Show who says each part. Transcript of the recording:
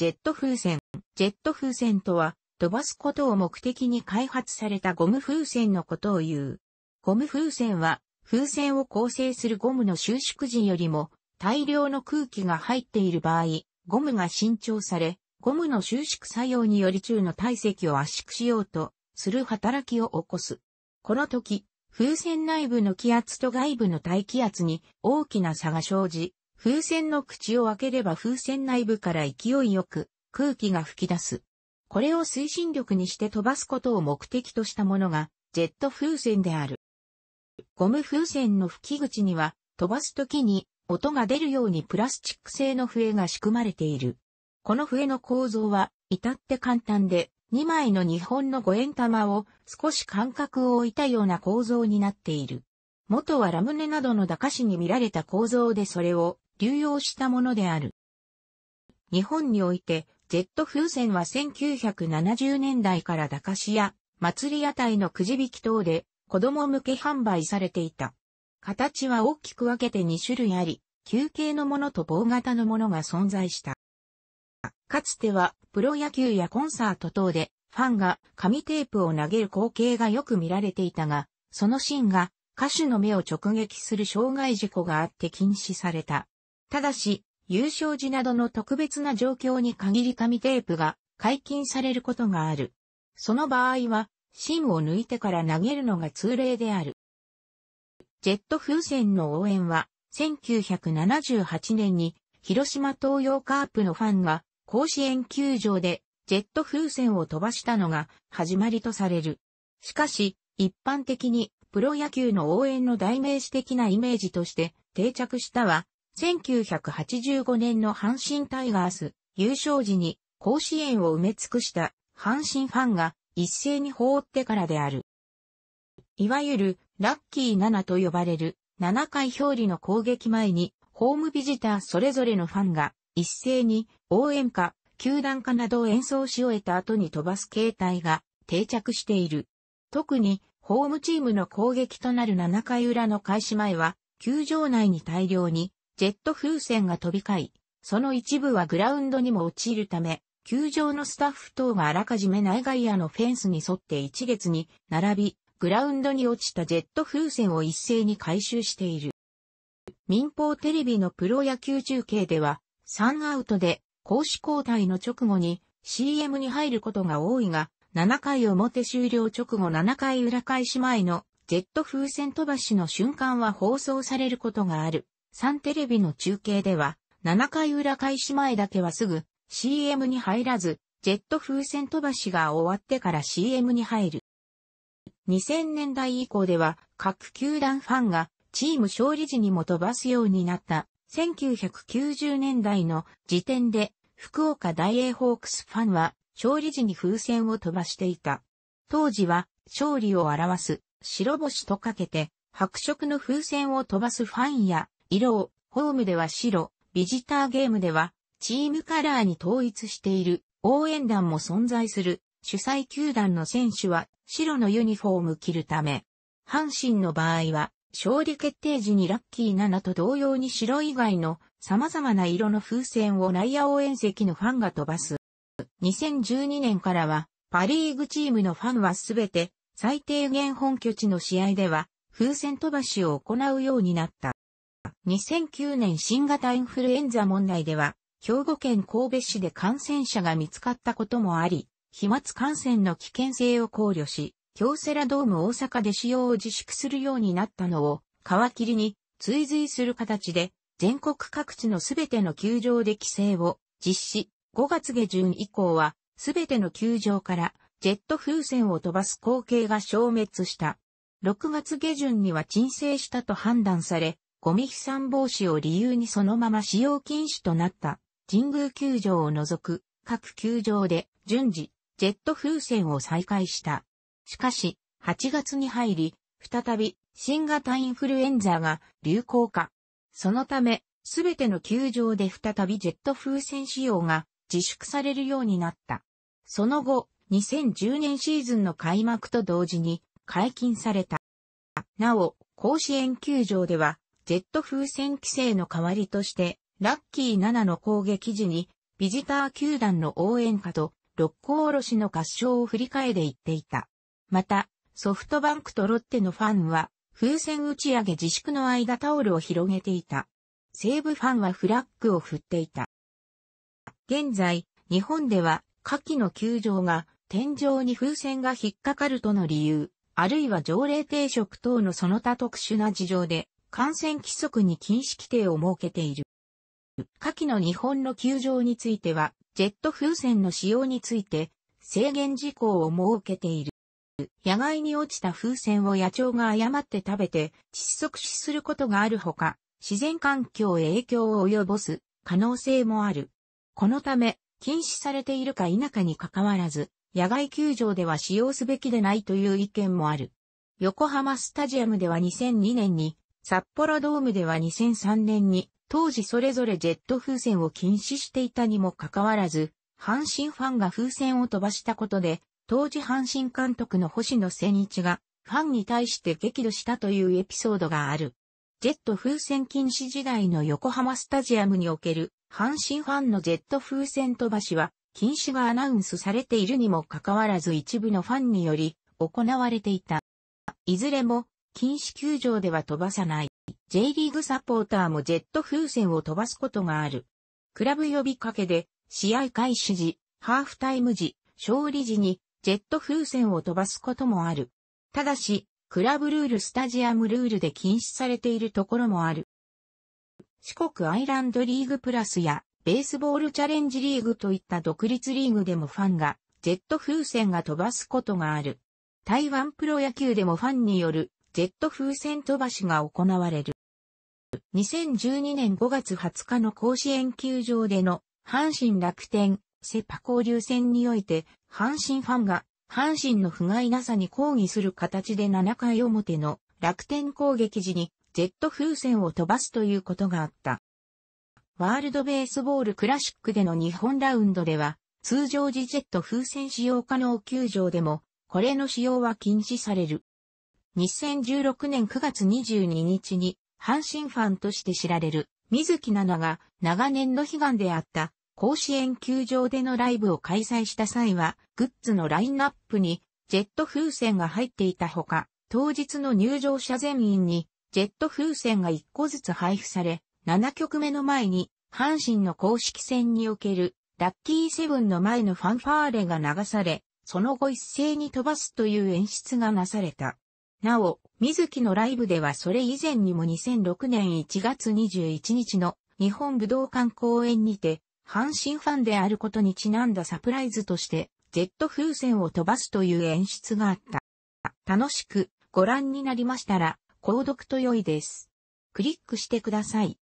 Speaker 1: ジェット風船。ジェット風船とは、飛ばすことを目的に開発されたゴム風船のことを言う。ゴム風船は、風船を構成するゴムの収縮時よりも、大量の空気が入っている場合、ゴムが伸長され、ゴムの収縮作用により中の体積を圧縮しようと、する働きを起こす。この時、風船内部の気圧と外部の大気圧に大きな差が生じ、風船の口を開ければ風船内部から勢いよく空気が吹き出す。これを推進力にして飛ばすことを目的としたものがジェット風船である。ゴム風船の吹き口には飛ばすときに音が出るようにプラスチック製の笛が仕組まれている。この笛の構造は至って簡単で2枚の日本の五円玉を少し間隔を置いたような構造になっている。元はラムネなどの駄菓子に見られた構造でそれを流用したものである。日本において、ジェット風船は1970年代から駄菓子屋、祭り屋台のくじ引き等で子供向け販売されていた。形は大きく分けて2種類あり、球形のものと棒型のものが存在した。かつてはプロ野球やコンサート等でファンが紙テープを投げる光景がよく見られていたが、そのシーンが歌手の目を直撃する障害事故があって禁止された。ただし、優勝時などの特別な状況に限り紙テープが解禁されることがある。その場合は、芯を抜いてから投げるのが通例である。ジェット風船の応援は、1978年に広島東洋カープのファンが甲子園球場でジェット風船を飛ばしたのが始まりとされる。しかし、一般的にプロ野球の応援の代名詞的なイメージとして定着したは、1985年の阪神タイガース優勝時に甲子園を埋め尽くした阪神ファンが一斉に放ってからである。いわゆるラッキー7と呼ばれる7回表裏の攻撃前にホームビジターそれぞれのファンが一斉に応援歌、球団歌などを演奏し終えた後に飛ばす形態が定着している。特にホームチームの攻撃となる7回裏の開始前は球場内に大量にジェット風船が飛び交い、その一部はグラウンドにも落ちるため、球場のスタッフ等があらかじめ内外野のフェンスに沿って一列に並び、グラウンドに落ちたジェット風船を一斉に回収している。民放テレビのプロ野球中継では、3アウトで公守交代の直後に CM に入ることが多いが、7回表終了直後7回裏開始前のジェット風船飛ばしの瞬間は放送されることがある。サンテレビの中継では、7回裏開始前だけはすぐ CM に入らず、ジェット風船飛ばしが終わってから CM に入る。2000年代以降では各球団ファンがチーム勝利時にも飛ばすようになった1990年代の時点で福岡大英ホークスファンは勝利時に風船を飛ばしていた。当時は勝利を表す白星とかけて白色の風船を飛ばすファンや色を、ホームでは白、ビジターゲームでは、チームカラーに統一している、応援団も存在する、主催球団の選手は、白のユニフォーム着るため、阪神の場合は、勝利決定時にラッキー7と同様に白以外の様々な色の風船を内野応援席のファンが飛ばす。2012年からは、パリーグチームのファンはすべて、最低限本拠地の試合では、風船飛ばしを行うようになった。2009年新型インフルエンザ問題では、兵庫県神戸市で感染者が見つかったこともあり、飛沫感染の危険性を考慮し、京セラドーム大阪で使用を自粛するようになったのを、皮切りに追随する形で、全国各地のすべての球場で規制を実施。5月下旬以降は、すべての球場からジェット風船を飛ばす光景が消滅した。6月下旬には鎮静したと判断され、ゴミ飛散防止を理由にそのまま使用禁止となった神宮球場を除く各球場で順次ジェット風船を再開した。しかし8月に入り再び新型インフルエンザが流行化。そのためすべての球場で再びジェット風船使用が自粛されるようになった。その後、2010年シーズンの開幕と同時に解禁された。なお、甲子園球場ではジェット風船規制の代わりとして、ラッキー7の攻撃時に、ビジター球団の応援歌と、六甲おろしの合唱を振り返で言っていた。また、ソフトバンクとロッテのファンは、風船打ち上げ自粛の間タオルを広げていた。西武ファンはフラッグを振っていた。現在、日本では、下記の球場が、天井に風船が引っかかるとの理由、あるいは条例定食等のその他特殊な事情で、感染規則に禁止規定を設けている。下記の日本の球場については、ジェット風船の使用について制限事項を設けている。野外に落ちた風船を野鳥が誤って食べて窒息死することがあるほか、自然環境へ影響を及ぼす可能性もある。このため、禁止されているか否かに関わらず、野外球場では使用すべきでないという意見もある。横浜スタジアムでは2002年に札幌ドームでは2003年に、当時それぞれジェット風船を禁止していたにもかかわらず、阪神ファンが風船を飛ばしたことで、当時阪神監督の星野千一が、ファンに対して激怒したというエピソードがある。ジェット風船禁止時代の横浜スタジアムにおける、阪神ファンのジェット風船飛ばしは、禁止がアナウンスされているにもかかわらず一部のファンにより、行われていた。いずれも、禁止球場では飛ばさない。J リーグサポーターもジェット風船を飛ばすことがある。クラブ呼びかけで、試合開始時、ハーフタイム時、勝利時に、ジェット風船を飛ばすこともある。ただし、クラブルールスタジアムルールで禁止されているところもある。四国アイランドリーグプラスや、ベースボールチャレンジリーグといった独立リーグでもファンが、ジェット風船が飛ばすことがある。台湾プロ野球でもファンによるジェット風船飛ばしが行われる。2012年5月20日の甲子園球場での阪神楽天セパ交流戦において阪神ファンが阪神の不甲斐なさに抗議する形で7回表の楽天攻撃時にジェット風船を飛ばすということがあった。ワールドベースボールクラシックでの日本ラウンドでは通常時ジェット風船使用可能球場でもこれの使用は禁止される。2016年9月22日に、阪神ファンとして知られる、水木奈々が長年の悲願であった甲子園球場でのライブを開催した際は、グッズのラインナップにジェット風船が入っていたほか、当日の入場者全員にジェット風船が1個ずつ配布され、7曲目の前に阪神の公式戦におけるラッキーセブンの前のファンファーレが流され、その後一斉に飛ばすという演出がなされた。なお、水木のライブではそれ以前にも2006年1月21日の日本武道館公演にて、阪神ファンであることにちなんだサプライズとして、ジェット風船を飛ばすという演出があった。楽しくご覧になりましたら、購読と良いです。クリックしてください。